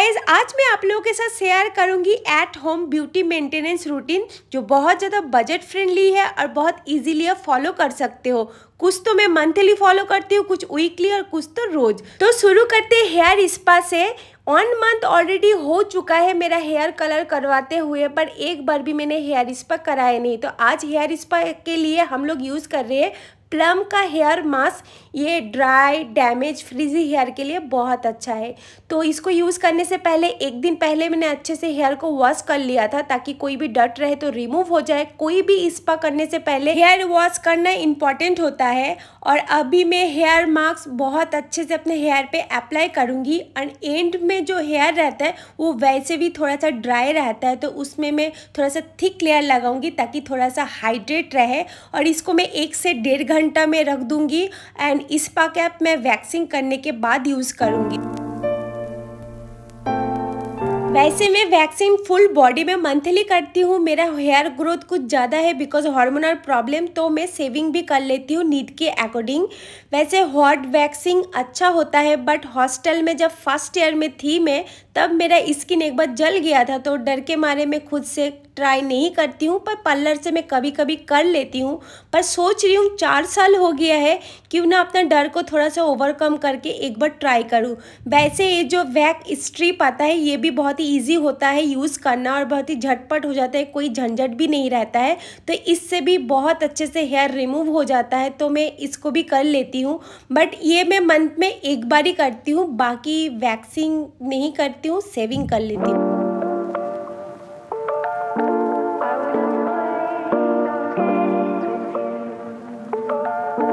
guys आज मैं आप लोगों के साथ शेयर करूंगी at home beauty maintenance routine जो बहुत ज़्यादा बजट फ्रेंडली है और बहुत इजीली आप फॉलो कर सकते हो कुछ तो मैं मंथली फॉलो करती हूँ कुछ वीकली और कुछ तो रोज तो शुरू करते हैं हेयर स्पा से वन मंथ ऑलरेडी हो चुका है मेरा हेयर कलर करवाते हुए पर एक बार भी मैंने हेयर स्पा कराया नहीं तो आज हेयर स्पा के लिए हम लोग यूज़ कर रहे हैं प्लम का हेयर मास्क ये ड्राई डैमेज फ्रिजी हेयर के लिए बहुत अच्छा है तो इसको यूज़ करने से पहले एक दिन पहले मैंने अच्छे से हेयर को वॉश कर लिया था ताकि कोई भी डट रहे तो रिमूव हो जाए कोई भी स्पा करने से पहले हेयर वॉश करना इम्पॉर्टेंट होता है और अभी मैं हेयर मास्क बहुत अच्छे से अपने हेयर पर अप्लाई करूँगी एंड एंड में जो हेयर रहता है वो वैसे भी थोड़ा सा ड्राई रहता है तो उसमें मैं थोड़ा सा थिक लेयर लगाऊंगी ताकि थोड़ा सा हाइड्रेट रहे और इसको मैं एक से डेढ़ घंटा में रख दूंगी एंड स्पा कैप मैं वैक्सिंग करने के बाद यूज़ करूंगी वैसे मैं वैक्सीन फुल बॉडी में मंथली करती हूँ मेरा हेयर ग्रोथ कुछ ज़्यादा है बिकॉज हार्मोनल प्रॉब्लम तो मैं सेविंग भी कर लेती हूँ नीड के अकॉर्डिंग वैसे हॉट वैक्सिंग अच्छा होता है बट हॉस्टल में जब फर्स्ट ईयर में थी मैं तब मेरा स्किन एक बार जल गया था तो डर के मारे मैं खुद से ट्राई नहीं करती हूँ पर पार्लर से मैं कभी कभी कर लेती हूँ पर सोच रही हूँ चार साल हो गया है क्यों ना अपना डर को थोड़ा सा ओवरकम करके एक बार ट्राई करूँ वैसे ये जो वैक स्ट्रिप आता है ये भी बहुत ही ईजी होता है यूज़ करना और बहुत ही झटपट हो जाता है कोई झंझट भी नहीं रहता है तो इससे भी बहुत अच्छे से हेयर रिमूव हो जाता है तो मैं इसको भी कर लेती हूँ बट ये मैं मंथ में एक बार ही करती हूँ बाकी वैक्सिंग नहीं करती करती हूँ सेविंग कर लेती हूँ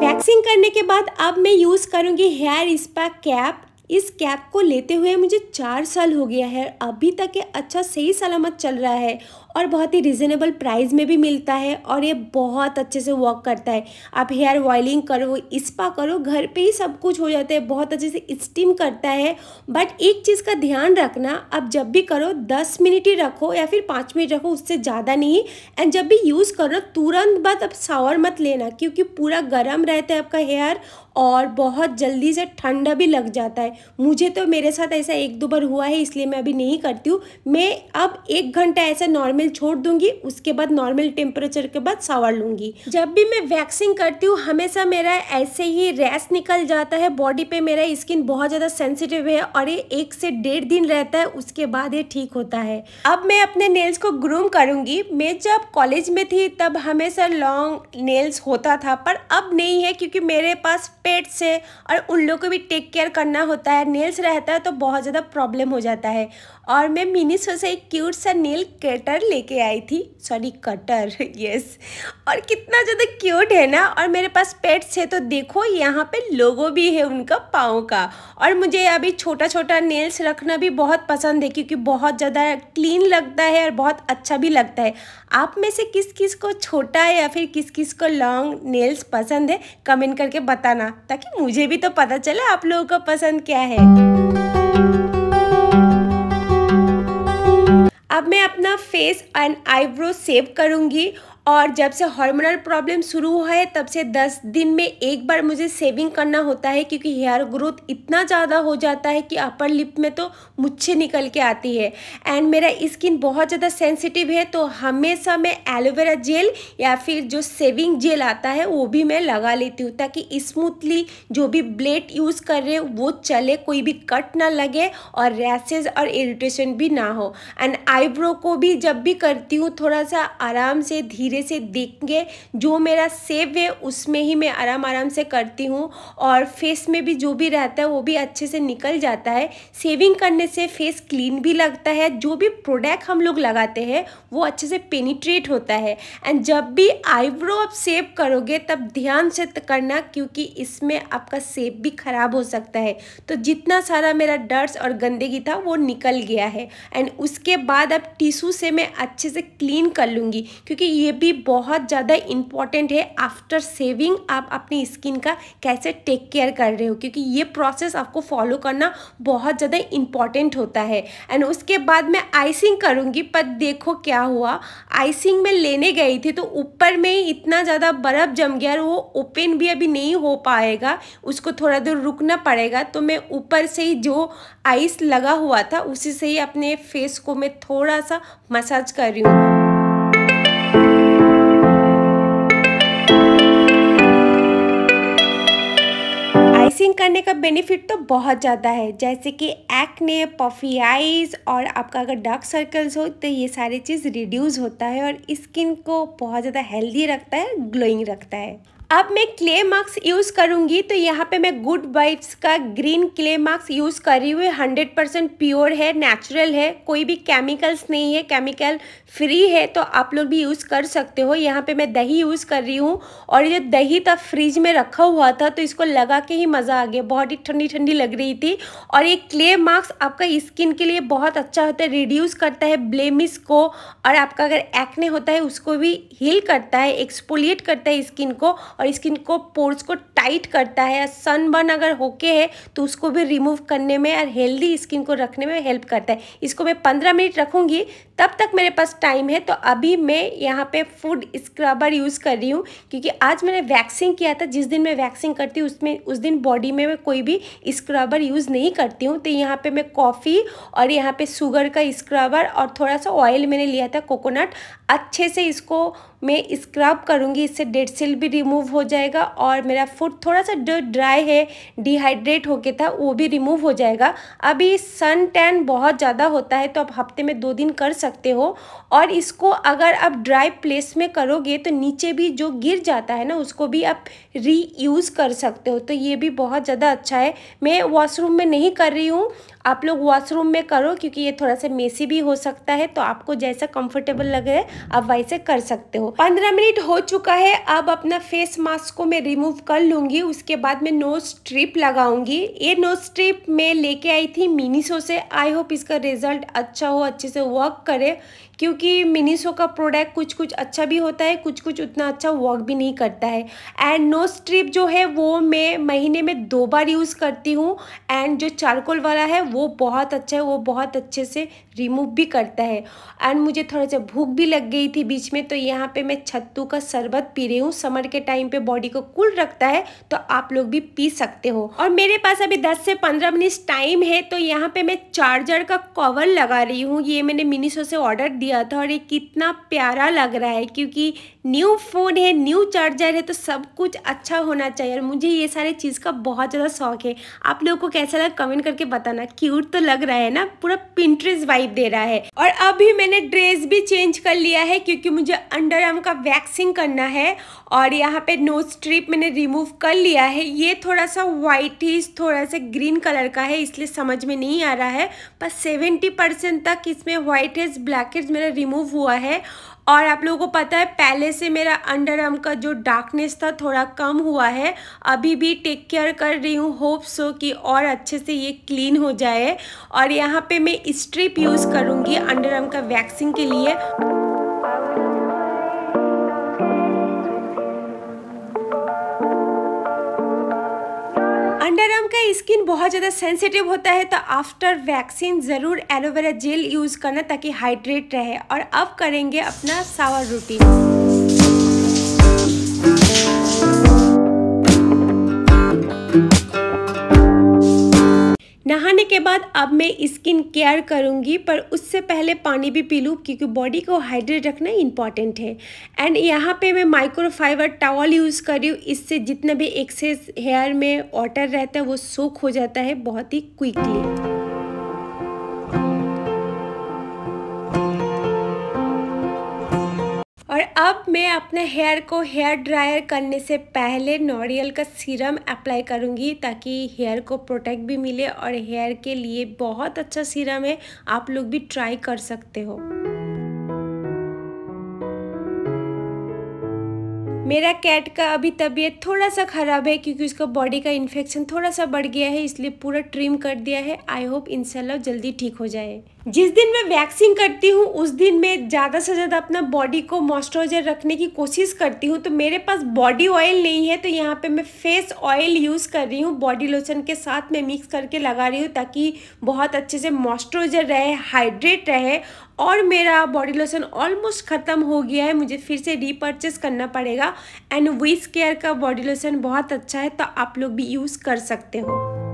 वैक्सिंग करने के बाद अब मैं यूज़ करूंगी हेयर स्पा कैप इस कैप को लेते हुए मुझे चार साल हो गया है अभी तक ये अच्छा सही सलामत चल रहा है और बहुत ही रिजनेबल प्राइस में भी मिलता है और ये बहुत अच्छे से वर्क करता है आप हेयर ऑयलिंग करो स्पा करो घर पे ही सब कुछ हो जाता है बहुत अच्छे से स्टीम करता है बट एक चीज़ का ध्यान रखना आप जब भी करो दस मिनट ही रखो या फिर पाँच मिनट रखो उससे ज़्यादा नहीं एंड जब भी यूज़ करो तुरंत बाद आप सावर मत लेना क्योंकि पूरा गर्म रहता है आपका हेयर और बहुत जल्दी से ठंडा भी लग जाता है मुझे तो मेरे साथ ऐसा एक दो बार हुआ है इसलिए मैं अभी नहीं करती हूँ मैं अब एक घंटा ऐसा नॉर्मल विसल छोड़ दूंगी उसके बाद नॉर्मल टेम्परेचर के बाद सावर लूंगी जब भी मैं वैक्सिंग करती हूँ हमेशा मेरा ऐसे ही रैस निकल जाता है बॉडी पे मेरा स्किन बहुत ज़्यादा सेंसिटिव है और ये एक से डेढ़ दिन रहता है उसके बाद ये ठीक होता है अब मैं अपने नेल्स को ग्रूम करूंगी मैं जब कॉलेज में थी तब हमेशा लॉन्ग नेल्स होता था पर अब नहीं है क्योंकि मेरे पास पेट्स है और उन लोग को भी टेक केयर करना होता है नेल्स रहता है तो बहुत ज़्यादा प्रॉब्लम हो जाता है और मैं मिनीसो से एक क्यूट सा नेल कटर ले लेके आई थी सॉरी कटर यस और कितना ज़्यादा क्यूट है ना और मेरे पास पेट्स है तो देखो यहाँ पे लोगो भी है उनका पाँव का और मुझे अभी छोटा छोटा नेल्स रखना भी बहुत पसंद है क्योंकि बहुत ज़्यादा क्लीन लगता है और बहुत अच्छा भी लगता है आप में से किस किस को छोटा या फिर किस किस को लॉन्ग नेल्स पसंद है कमेंट करके बताना ताकि मुझे भी तो पता चले आप लोगों को पसंद क्या है अब मैं अपना फेस एंड आईब्रो सेव करूँगी और जब से हार्मोनल प्रॉब्लम शुरू हुआ है तब से दस दिन में एक बार मुझे सेविंग करना होता है क्योंकि हेयर ग्रोथ इतना ज़्यादा हो जाता है कि अपर लिप में तो मुच्छे निकल के आती है एंड मेरा स्किन बहुत ज़्यादा सेंसिटिव है तो हमेशा मैं एलोवेरा जेल या फिर जो सेविंग जेल आता है वो भी मैं लगा लेती हूँ ताकि स्मूथली जो भी ब्लेड यूज़ कर रहे वो चले कोई भी कट ना लगे और रैसेज और इरिटेशन भी ना हो एंड आईब्रो को भी जब भी करती हूँ थोड़ा सा आराम से धीरे धीरे से देखेंगे जो मेरा सेव है उसमें ही मैं आराम आराम से करती हूँ और फेस में भी जो भी रहता है वो भी अच्छे से निकल जाता है सेविंग करने से फेस क्लीन भी लगता है जो भी प्रोडक्ट हम लोग लगाते हैं वो अच्छे से पेनिट्रेट होता है एंड जब भी आईब्रो आप सेव करोगे तब ध्यान से करना क्योंकि इसमें आपका सेप भी ख़राब हो सकता है तो जितना सारा मेरा डर्स और गंदगी था वो निकल गया है एंड उसके बाद अब टिशू से मैं अच्छे से क्लीन कर लूँगी क्योंकि ये भी भी बहुत ज़्यादा इम्पॉर्टेंट है आफ्टर सेविंग आप अपनी स्किन का कैसे टेक केयर कर रहे हो क्योंकि ये प्रोसेस आपको फॉलो करना बहुत ज़्यादा इम्पॉर्टेंट होता है एंड उसके बाद मैं आइसिंग करूँगी पर देखो क्या हुआ आइसिंग में लेने गई थी तो ऊपर में इतना ज़्यादा बर्फ़ जम गया और वो ओपन भी अभी नहीं हो पाएगा उसको थोड़ा देर रुकना पड़ेगा तो मैं ऊपर से ही जो आइस लगा हुआ था उसी से ही अपने फेस को मैं थोड़ा सा मसाज कर रही हूँ ड्रेसिंग करने का बेनिफिट तो बहुत ज़्यादा है जैसे कि एक्ने पफी आइज और आपका अगर डार्क सर्कल्स हो तो ये सारी चीज़ रिड्यूस होता है और स्किन को बहुत ज़्यादा हेल्दी रखता है ग्लोइंग रखता है अब मैं क्ले मार्क्स यूज़ करूँगी तो यहाँ पे मैं गुड वाइब्स का ग्रीन क्ले मार्क्स यूज़ कर रही हूँ हंड्रेड परसेंट प्योर है नेचुरल है कोई भी केमिकल्स नहीं है केमिकल फ्री है तो आप लोग भी यूज़ कर सकते हो यहाँ पे मैं दही यूज़ कर रही हूँ और ये दही तब तो फ्रिज में रखा हुआ था तो इसको लगा के ही मज़ा आ गया बहुत ही ठंडी ठंडी लग रही थी और ये क्ले मार्क्स आपका स्किन के लिए बहुत अच्छा होता है रिड्यूस करता है ब्लेमिस को और आपका अगर एक्ने होता है उसको भी हील करता है एक्सपोलिएट करता है स्किन को और स्किन को पोर्स को टाइट करता है सनबर्न अगर होके है तो उसको भी रिमूव करने में और हेल्दी स्किन को रखने में हेल्प करता है इसको मैं पंद्रह मिनट रखूँगी तब तक मेरे पास टाइम है तो अभी मैं यहाँ पे फूड स्क्रबर यूज़ कर रही हूँ क्योंकि आज मैंने वैक्सिंग किया था जिस दिन मैं वैक्सिंग करती हूँ उसमें उस दिन बॉडी में मैं कोई भी स्क्रबर यूज़ नहीं करती हूँ तो यहाँ पे मैं कॉफ़ी और यहाँ पे शुगर का स्क्रबर और थोड़ा सा ऑयल मैंने लिया था कोकोनट अच्छे से इसको मैं स्क्रब करूँगी इससे डेड सेल भी रिमूव हो जाएगा और मेरा फूड थोड़ा सा जो ड्राई है डिहाइड्रेट होके था वो भी रिमूव हो जाएगा अभी सन टैन बहुत ज़्यादा होता है तो आप हफ्ते में दो दिन कर सकते सकते हो और इसको अगर आप ड्राई प्लेस में करोगे तो नीचे भी जो गिर जाता है ना उसको भी आप रीयूज़ कर सकते हो तो ये भी बहुत ज़्यादा अच्छा है मैं वॉशरूम में नहीं कर रही हूँ आप लोग वॉशरूम में करो क्योंकि ये थोड़ा सा मेसी भी हो सकता है तो आपको जैसा कंफर्टेबल लगे आप वैसे कर सकते हो पंद्रह मिनट हो चुका है अब अपना फेस मास्क को मैं रिमूव कर लूंगी उसके बाद मैं नोज स्ट्रिप लगाऊंगी ये नोज स्ट्रिप मैं लेके आई थी मीनीसो से आई होप इसका रिजल्ट अच्छा हो अच्छे से वर्क करे क्योंकि मिनीसो का प्रोडक्ट कुछ कुछ अच्छा भी होता है कुछ कुछ उतना अच्छा वर्क भी नहीं करता है एंड नो स्ट्रिप जो है वो मैं महीने में दो बार यूज़ करती हूँ एंड जो चारकोल वाला है वो बहुत अच्छा है वो बहुत अच्छे से रिमूव भी करता है एंड मुझे थोड़ा सा भूख भी लग गई थी बीच में तो यहाँ पर मैं छत्तू का शरबत पी रही हूँ समर के टाइम पर बॉडी को कूल रखता है तो आप लोग भी पी सकते हो और मेरे पास अभी दस से पंद्रह मिनट टाइम है तो यहाँ पर मैं चार्जर का कवर लगा रही हूँ ये मैंने मिनीसो से ऑर्डर दिया दिया था और ये कितना प्यारा लग रहा है क्योंकि न्यू फ़ोन है न्यू चार्जर है तो सब कुछ अच्छा होना चाहिए और मुझे ये सारे चीज़ का बहुत ज़्यादा शौक है आप लोगों को कैसा लगा कमेंट करके बताना क्यूट तो लग रहा है ना पूरा पिंट्रेस वाइब दे रहा है और अभी मैंने ड्रेस भी चेंज कर लिया है क्योंकि मुझे अंडर आर्म का वैक्सिंग करना है और यहाँ पर नो स्ट्रिप मैंने रिमूव कर लिया है ये थोड़ा सा वाइट थोड़ा सा ग्रीन कलर का है इसलिए समझ में नहीं आ रहा है पर सेवेंटी तक इसमें व्हाइट हेज ब्लैक हेज मेरा रिमूव हुआ है और आप लोगों को पता है पहले से मेरा अंडर आर्म का जो डार्कनेस था थोड़ा कम हुआ है अभी भी टेक केयर कर रही हूँ होप सो कि और अच्छे से ये क्लीन हो जाए और यहाँ पे मैं स्ट्रिप यूज़ करूँगी अंडर आर्म का वैक्सिंग के लिए स्किन बहुत ज़्यादा सेंसिटिव होता है तो आफ्टर वैक्सीन ज़रूर एलोवेरा जेल यूज़ करना ताकि हाइड्रेट रहे और अब करेंगे अपना सावर रूटीन नहाने के बाद अब मैं स्किन केयर करूँगी पर उससे पहले पानी भी पी लूँ क्योंकि बॉडी को हाइड्रेट रखना इम्पॉर्टेंट है एंड यहाँ पे मैं माइक्रोफाइबर टॉवल यूज़ कर रही हूँ इससे जितना भी एक्सेस हेयर में वाटर रहता है वो सोख हो जाता है बहुत ही क्विकली अब मैं अपने हेयर को हेयर ड्रायर करने से पहले नॉरियल का सीरम अप्लाई करूंगी ताकि हेयर को प्रोटेक्ट भी मिले और हेयर के लिए बहुत अच्छा सीरम है आप लोग भी ट्राई कर सकते हो मेरा कैट का अभी तबीयत थोड़ा सा ख़राब है क्योंकि उसका बॉडी का इन्फेक्शन थोड़ा सा बढ़ गया है इसलिए पूरा ट्रिम कर दिया है आई होप इन जल्दी ठीक हो जाए जिस दिन मैं वैक्सिंग करती हूँ उस दिन मैं ज़्यादा से ज़्यादा अपना बॉडी को मॉइस्चराइजर रखने की कोशिश करती हूँ तो मेरे पास बॉडी ऑयल नहीं है तो यहाँ पे मैं फेस ऑयल यूज़ कर रही हूँ बॉडी लोशन के साथ मैं मिक्स करके लगा रही हूँ ताकि बहुत अच्छे से मॉइस्चराइजर रहे हाइड्रेट रहे और मेरा बॉडी लोशन ऑलमोस्ट ख़त्म हो गया है मुझे फिर से रीपर्चेस करना पड़ेगा एंड विस केयर का बॉडी लोशन बहुत अच्छा है तो आप लोग भी यूज़ कर सकते हो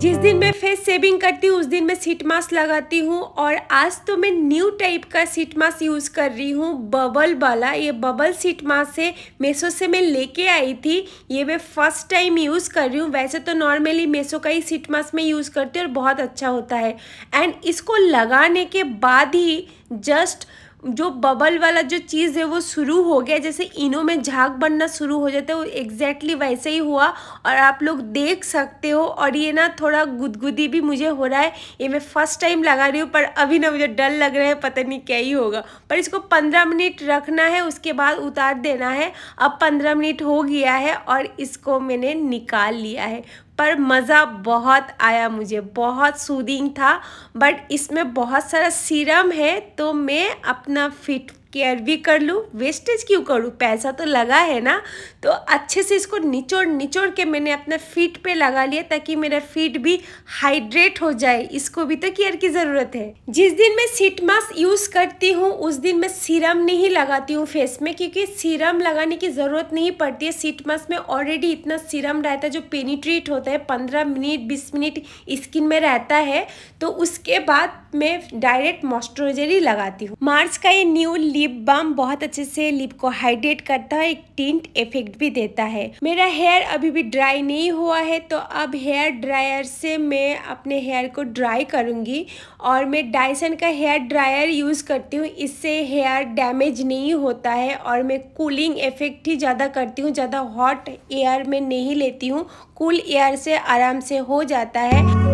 जिस दिन मैं फेस सेविंग करती हूँ उस दिन मैं सीट मास्क लगाती हूँ और आज तो मैं न्यू टाइप का सीट मास्क यूज़ कर रही हूँ बबल वाला ये बबल सीट मास्क है मेसो से मैं लेके आई थी ये मैं फर्स्ट टाइम यूज़ कर रही हूँ वैसे तो नॉर्मली मेसो का ही सीट मास्क मैं यूज़ करती हूँ और बहुत अच्छा होता है एंड इसको लगाने के बाद ही जस्ट जो बबल वाला जो चीज़ है वो शुरू हो गया जैसे इनों में झाग बनना शुरू हो जाता है वो एग्जैक्टली वैसे ही हुआ और आप लोग देख सकते हो और ये ना थोड़ा गुदगुदी भी मुझे हो रहा है ये मैं फ़र्स्ट टाइम लगा रही हूँ पर अभी ना मुझे डर लग रहा है पता नहीं क्या ही होगा पर इसको पंद्रह मिनट रखना है उसके बाद उतार देना है अब पंद्रह मिनट हो गया है और इसको मैंने निकाल लिया है पर मज़ा बहुत आया मुझे बहुत सूदिंग था बट इसमें बहुत सारा सीरम है तो मैं अपना फिट केयर भी कर लूँ वेस्टेज क्यों करूँ पैसा तो लगा है ना तो अच्छे से इसको निचोड़ निचोड़ के मैंने अपने फीट पे लगा लिया ताकि मेरा फीट भी हाइड्रेट हो जाए इसको भी तो केयर की ज़रूरत है जिस दिन मैं सीट मास्क यूज़ करती हूँ उस दिन मैं सीरम नहीं लगाती हूँ फेस में क्योंकि सीरम लगाने की ज़रूरत नहीं पड़ती है सीट मास्क में ऑलरेडी इतना सीरम रहता है जो पेनीट्रेट होता है पंद्रह मिनट बीस मिनट स्किन में रहता है तो उसके बाद मैं डायरेक्ट मॉइस्चराइजर ही लगाती हूँ मार्च का ये न्यू लिप बाम बहुत अच्छे से लिप को हाइड्रेट करता है एक टिंट इफेक्ट भी देता है मेरा हेयर अभी भी ड्राई नहीं हुआ है तो अब हेयर ड्रायर से मैं अपने हेयर को ड्राई करूँगी और मैं डायसन का हेयर ड्रायर यूज़ करती हूँ इससे हेयर डैमेज नहीं होता है और मैं कूलिंग इफेक्ट ही ज़्यादा करती हूँ ज़्यादा हॉट एयर में नहीं लेती हूँ कूल एयर से आराम से हो जाता है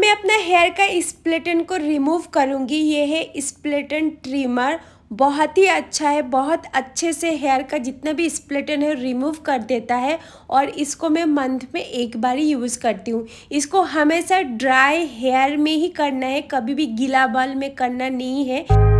मैं अपना हेयर का स्प्लेटन को रिमूव करूँगी ये है स्प्लेटन ट्रिमर बहुत ही अच्छा है बहुत अच्छे से हेयर का जितना भी स्प्लेटन है रिमूव कर देता है और इसको मैं मंथ में एक बार ही यूज़ करती हूँ इसको हमेशा ड्राई हेयर में ही करना है कभी भी गीला बाल में करना नहीं है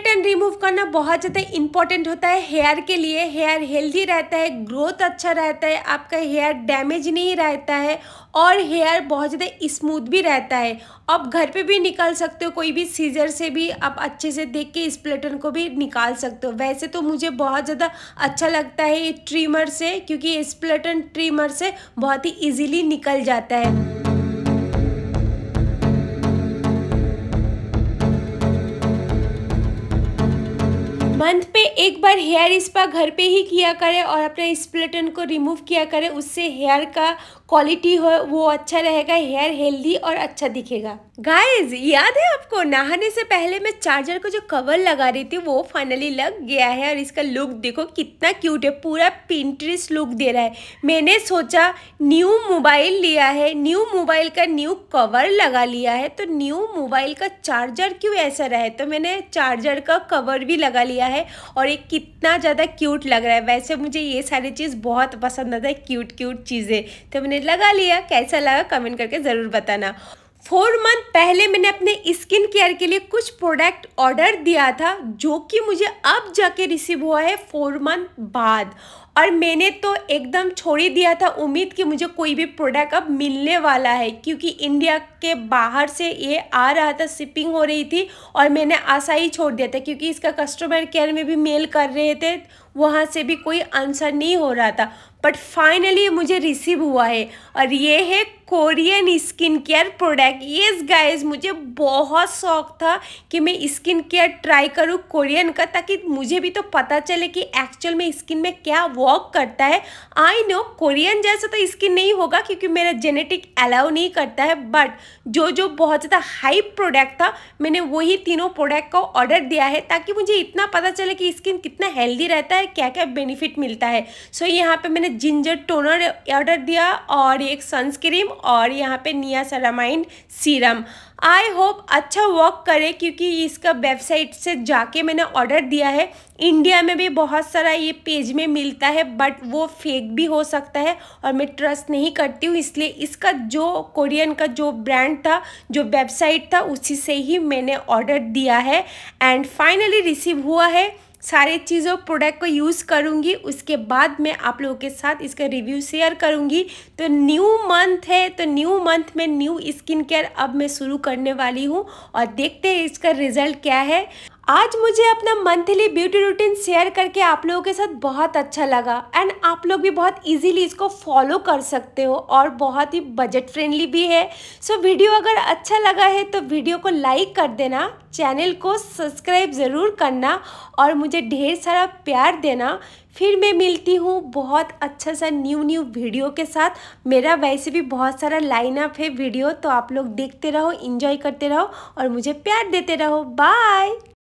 स्ट्रेट एंड रिमूव करना बहुत ज़्यादा इंपॉर्टेंट होता है हेयर के लिए हेयर हेल्दी रहता है ग्रोथ अच्छा रहता है आपका हेयर डैमेज नहीं रहता है और हेयर बहुत ज़्यादा स्मूथ भी रहता है आप घर पे भी निकाल सकते हो कोई भी सीजर से भी आप अच्छे से देख के स्प्लेटन को भी निकाल सकते हो वैसे तो मुझे बहुत ज़्यादा अच्छा लगता है ये ट्रीमर से क्योंकि स्प्लेटन ट्रीमर से बहुत ही ईजिली निकल जाता है मंथ पे एक बार हेयर स्पा घर पे ही किया करें और अपने स्प्लेटन को रिमूव किया करें उससे हेयर का क्वालिटी हो वो अच्छा रहेगा हेयर हेल्दी और अच्छा दिखेगा गाइज याद है आपको नहाने से पहले मैं चार्जर को जो कवर लगा रही थी वो फाइनली लग गया है और इसका लुक देखो कितना क्यूट है पूरा पिंट्रिस लुक दे रहा है मैंने सोचा न्यू मोबाइल लिया है न्यू मोबाइल का न्यू कवर लगा लिया है तो न्यू मोबाइल का चार्जर क्यों ऐसा रहा है तो मैंने चार्जर का कवर भी लगा लिया है और ये कितना ज़्यादा क्यूट लग रहा है वैसे मुझे ये सारी चीज़ बहुत पसंद आता है क्यूट क्यूट चीज़ें तो मैंने मैंने लगा लिया कैसा लगा कमेंट करके ज़रूर बताना फोर मंथ पहले मैंने अपने स्किन केयर के लिए कुछ प्रोडक्ट ऑर्डर दिया था जो कि मुझे अब जाके रिसीव हुआ है फोर मंथ बाद और मैंने तो एकदम छोड़ ही दिया था उम्मीद कि मुझे कोई भी प्रोडक्ट अब मिलने वाला है क्योंकि इंडिया के बाहर से ये आ रहा था शिपिंग हो रही थी और मैंने आशा ही छोड़ दिया था क्योंकि इसका कस्टमर केयर में भी मेल कर रहे थे वहाँ से भी कोई आंसर नहीं हो रहा था बट फाइनली मुझे रिसीव हुआ है और ये है कोरियन स्किन केयर प्रोडक्ट ये गाइज मुझे बहुत शौक था कि मैं स्किन केयर ट्राई करूँ कोरियन का ताकि मुझे भी तो पता चले कि एक्चुअल में स्किन में क्या वो वॉक करता है आई नो कोरियन जैसा तो इसकी नहीं होगा क्योंकि मेरा जेनेटिक अलाउ नहीं करता है बट जो जो बहुत ज़्यादा हाई प्रोडक्ट था मैंने वही तीनों प्रोडक्ट का ऑर्डर दिया है ताकि मुझे इतना पता चले कि स्किन कितना हेल्दी रहता है क्या क्या बेनिफिट मिलता है सो so, यहाँ पर मैंने जिंजर टोनर ऑर्डर दिया और एक सनस्क्रीम और यहाँ पर निया सीरम आई होप अच्छा वर्क करे क्योंकि इसका वेबसाइट से जाके मैंने ऑर्डर दिया है इंडिया में भी बहुत सारा ये पेज में मिलता है बट वो फेक भी हो सकता है और मैं ट्रस्ट नहीं करती हूँ इसलिए इसका जो कोरियन का जो ब्रांड था जो वेबसाइट था उसी से ही मैंने ऑर्डर दिया है एंड फाइनली रिसीव हुआ है सारे चीज़ों प्रोडक्ट को यूज़ करूँगी उसके बाद मैं आप लोगों के साथ इसका रिव्यू शेयर करूँगी तो न्यू मंथ है तो न्यू मंथ में न्यू स्किन केयर अब मैं शुरू करने वाली हूँ और देखते हैं इसका रिज़ल्ट क्या है आज मुझे अपना मंथली ब्यूटी रूटीन शेयर करके आप लोगों के साथ बहुत अच्छा लगा एंड आप लोग भी बहुत इजीली इसको फॉलो कर सकते हो और बहुत ही बजट फ्रेंडली भी है सो so, वीडियो अगर अच्छा लगा है तो वीडियो को लाइक कर देना चैनल को सब्सक्राइब ज़रूर करना और मुझे ढेर सारा प्यार देना फिर मैं मिलती हूँ बहुत अच्छा सा न्यू न्यू वीडियो के साथ मेरा वैसे भी बहुत सारा लाइनअप है वीडियो तो आप लोग देखते रहो इन्जॉय करते रहो और मुझे प्यार देते रहो बाय